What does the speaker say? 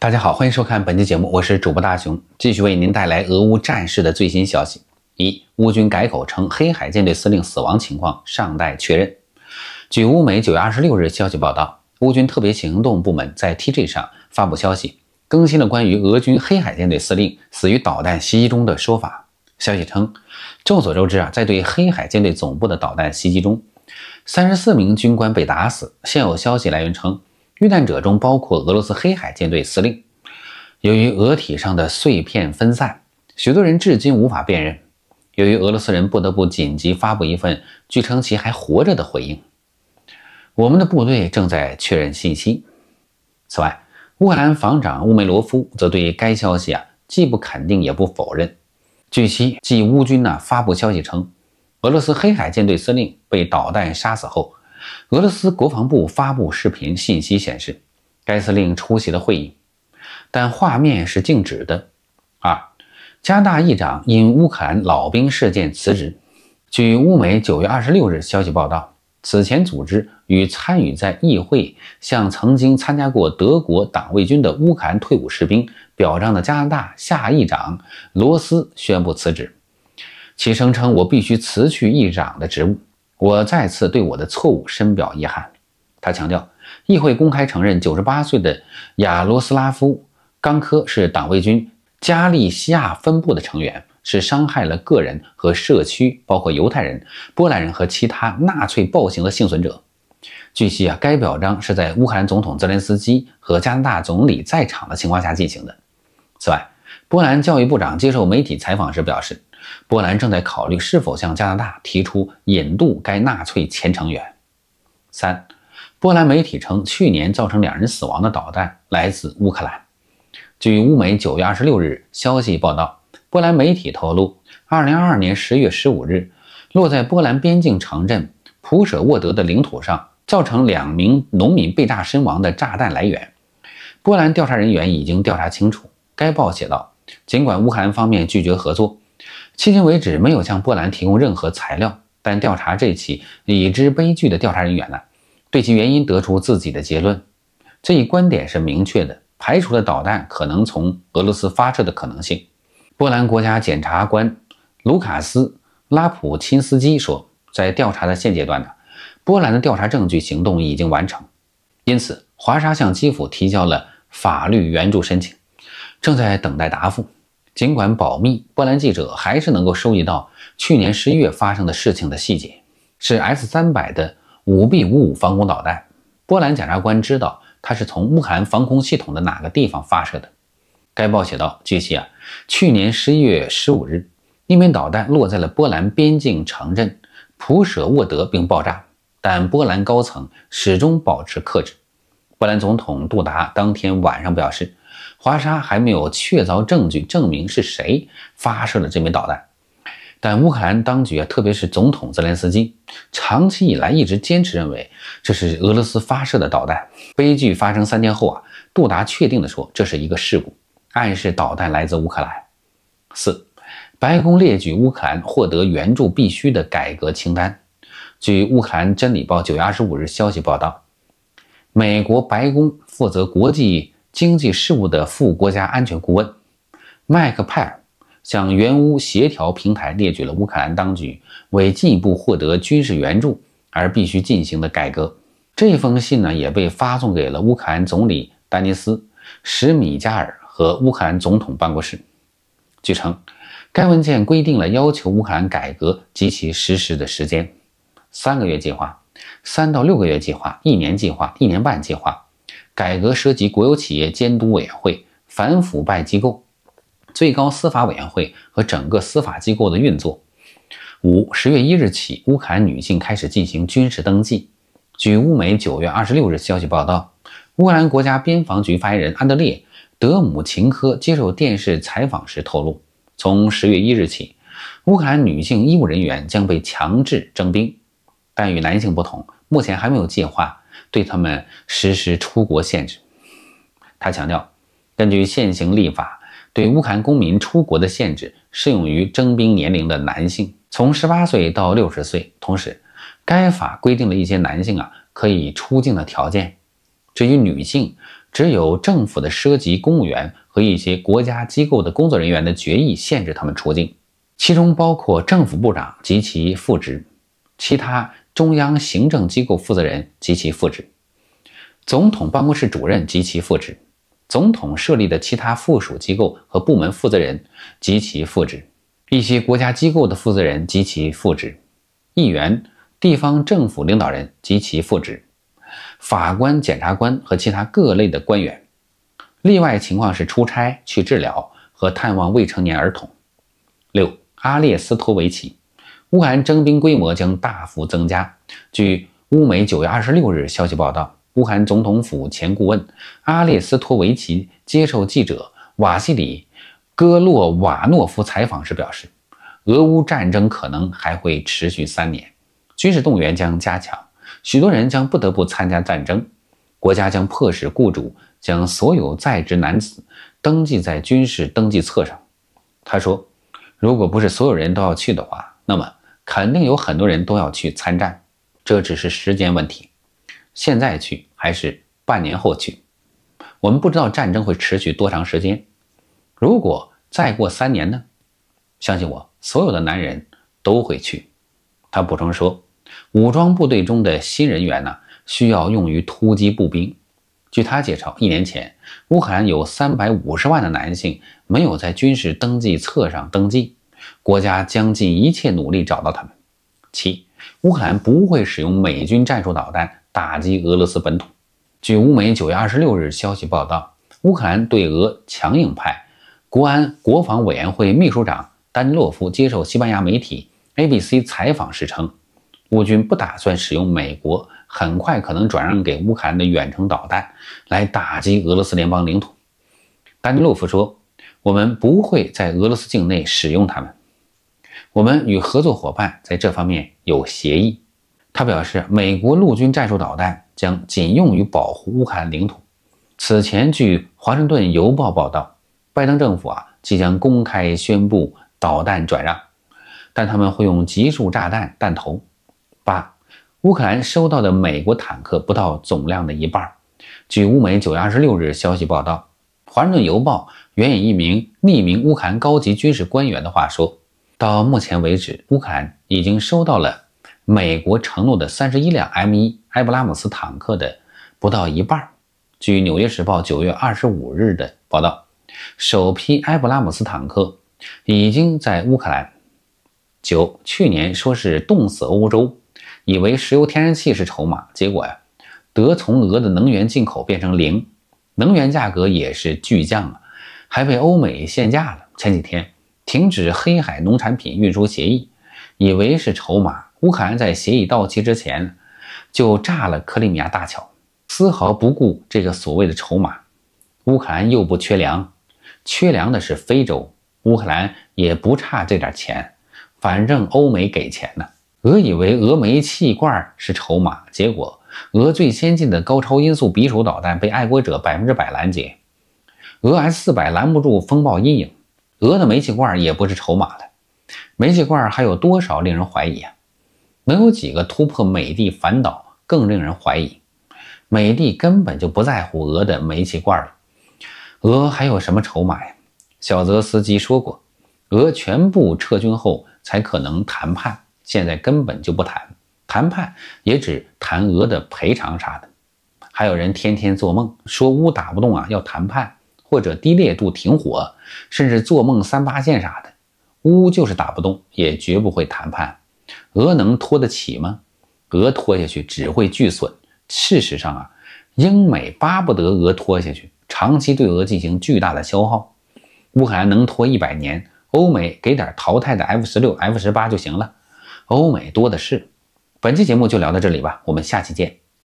大家好，欢迎收看本期节目，我是主播大熊，继续为您带来俄乌战事的最新消息。一，乌军改口称黑海舰队司令死亡情况尚待确认。据乌媒九月二十六日消息报道，乌军特别行动部门在 Tg 上发布消息，更新了关于俄军黑海舰队司令死于导弹袭击中的说法。消息称，众所周知啊，在对黑海舰队总部的导弹袭击中，三十四名军官被打死。现有消息来源称。遇难者中包括俄罗斯黑海舰队司令。由于俄体上的碎片分散，许多人至今无法辨认。由于俄罗斯人不得不紧急发布一份据称其还活着的回应：“我们的部队正在确认信息。”此外，乌克兰防长乌梅罗夫则对该消息啊既不肯定也不否认。据悉，继乌军呢发布消息称，俄罗斯黑海舰队司令被导弹杀死后。俄罗斯国防部发布视频信息显示，该司令出席了会议，但画面是静止的。二，加拿大议长因乌克兰老兵事件辞职。据乌媒九月二十六日消息报道，此前组织与参与在议会向曾经参加过德国党卫军的乌克兰退伍士兵表彰的加拿大下议长罗斯宣布辞职，其声称我必须辞去议长的职务。我再次对我的错误深表遗憾，他强调，议会公开承认九十八岁的亚罗斯拉夫·冈科是党卫军加利西亚分部的成员，是伤害了个人和社区，包括犹太人、波兰人和其他纳粹暴行的幸存者。据悉啊，该表彰是在乌克兰总统泽连斯基和加拿大总理在场的情况下进行的。此外，波兰教育部长接受媒体采访时表示。波兰正在考虑是否向加拿大提出引渡该纳粹前成员。三，波兰媒体称，去年造成两人死亡的导弹来自乌克兰。据乌媒九月二十六日消息报道，波兰媒体透露，二零二二年十月十五日，落在波兰边境城镇普舍沃德的领土上，造成两名农民被炸身亡的炸弹来源。波兰调查人员已经调查清楚。该报写道，尽管乌克兰方面拒绝合作。迄今为止没有向波兰提供任何材料，但调查这起已知悲剧的调查人员呢，对其原因得出自己的结论。这一观点是明确的，排除了导弹可能从俄罗斯发射的可能性。波兰国家检察官卢卡斯·拉普钦斯基说，在调查的现阶段呢，波兰的调查证据行动已经完成，因此华沙向基辅提交了法律援助申请，正在等待答复。尽管保密，波兰记者还是能够收集到去年十一月发生的事情的细节。是 S 三百的五 B 五五防空导弹。波兰检察官知道它是从乌克兰防空系统的哪个地方发射的。该报写道：“据悉啊，去年十一月十五日，一枚导弹落在了波兰边境城镇普舍沃德并爆炸，但波兰高层始终保持克制。波兰总统杜达当天晚上表示。”华沙还没有确凿证据证明是谁发射了这枚导弹，但乌克兰当局啊，特别是总统泽连斯基，长期以来一直坚持认为这是俄罗斯发射的导弹。悲剧发生三天后啊，杜达确定地说这是一个事故，暗示导弹来自乌克兰。四，白宫列举乌克兰获得援助必须的改革清单。据乌克兰真理报九月二十五日消息报道，美国白宫负责国际。经济事务的副国家安全顾问麦克派尔向援乌协调平台列举了乌克兰当局为进一步获得军事援助而必须进行的改革。这封信呢，也被发送给了乌克兰总理丹尼斯·什米加尔和乌克兰总统办公室。据称，该文件规定了要求乌克兰改革及其实施的时间：三个月计划、三到六个月计划、一年计划、一年半计划。改革涉及国有企业监督委员会、反腐败机构、最高司法委员会和整个司法机构的运作。五十月一日起，乌克兰女性开始进行军事登记。据乌媒九月二十六日消息报道，乌克兰国家边防局发言人安德烈·德姆琴科接受电视采访时透露，从十月一日起，乌克兰女性医务人员将被强制征兵，但与男性不同，目前还没有计划。对他们实施出国限制。他强调，根据现行立法，对乌克兰公民出国的限制适用于征兵年龄的男性，从十八岁到六十岁。同时，该法规定了一些男性啊可以出境的条件。至于女性，只有政府的涉及公务员和一些国家机构的工作人员的决议限制他们出境，其中包括政府部长及其副职，其他。中央行政机构负责人及其副职，总统办公室主任及其副职，总统设立的其他附属机构和部门负责人及其副职，一些国家机构的负责人及其副职，议员、地方政府领导人及其副职，法官、检察官和其他各类的官员。例外情况是出差去治疗和探望未成年儿童。六阿列斯托维奇。乌克兰征兵规模将大幅增加。据乌媒九月二十六日消息报道，乌克兰总统府前顾问阿列斯托维奇接受记者瓦西里·戈洛瓦诺夫采访时表示，俄乌战争可能还会持续三年，军事动员将加强，许多人将不得不参加战争，国家将迫使雇主将所有在职男子登记在军事登记册上。他说，如果不是所有人都要去的话，那么肯定有很多人都要去参战，这只是时间问题。现在去还是半年后去，我们不知道战争会持续多长时间。如果再过三年呢？相信我，所有的男人都会去。他补充说，武装部队中的新人员呢，需要用于突击步兵。据他介绍，一年前乌克兰有三百五十万的男性没有在军事登记册上登记。国家将尽一切努力找到他们。七，乌克兰不会使用美军战术导弹打击俄罗斯本土。据乌媒九月二十六日消息报道，乌克兰对俄强硬派国安国防委员会秘书长丹尼洛夫接受西班牙媒体 ABC 采访时称，乌军不打算使用美国很快可能转让给乌克兰的远程导弹来打击俄罗斯联邦领土。丹尼洛夫说：“我们不会在俄罗斯境内使用他们。”我们与合作伙伴在这方面有协议，他表示，美国陆军战术导弹将仅用于保护乌克兰领土。此前，据《华盛顿邮报》报道，拜登政府啊即将公开宣布导弹转让，但他们会用集束炸弹弹头。八，乌克兰收到的美国坦克不到总量的一半。据乌媒九月二十六日消息报道，《华盛顿邮报》援引一名匿名乌克兰高级军事官员的话说。到目前为止，乌克兰已经收到了美国承诺的三十一辆 M1 埃布拉姆斯坦克的不到一半。据《纽约时报》九月二十五日的报道，首批埃布拉姆斯坦克已经在乌克兰。九去年说是冻死欧洲，以为石油天然气是筹码，结果呀，德从俄的能源进口变成零，能源价格也是巨降啊，还被欧美限价了。前几天。停止黑海农产品运输协议，以为是筹码。乌克兰在协议到期之前就炸了克里米亚大桥，丝毫不顾这个所谓的筹码。乌克兰又不缺粮，缺粮的是非洲。乌克兰也不差这点钱，反正欧美给钱呢。俄以为俄煤气罐是筹码，结果俄最先进的高超音速匕首导弹被爱国者百分之百拦截。俄 S 四百拦不住风暴阴影。俄的煤气罐也不是筹码了，煤气罐还有多少令人怀疑啊？能有几个突破美帝反导更令人怀疑。美帝根本就不在乎俄的煤气罐了，俄还有什么筹码呀？小泽斯基说过，俄全部撤军后才可能谈判，现在根本就不谈，谈判也只谈俄的赔偿啥的。还有人天天做梦说乌打不动啊，要谈判或者低烈度停火。甚至做梦三八线啥的，乌就是打不动，也绝不会谈判。俄能拖得起吗？俄拖下去只会巨损。事实上啊，英美巴不得俄拖下去，长期对俄进行巨大的消耗。乌克兰能拖一百年？欧美给点淘汰的 F 十六、F 十八就行了。欧美多的是。本期节目就聊到这里吧，我们下期见。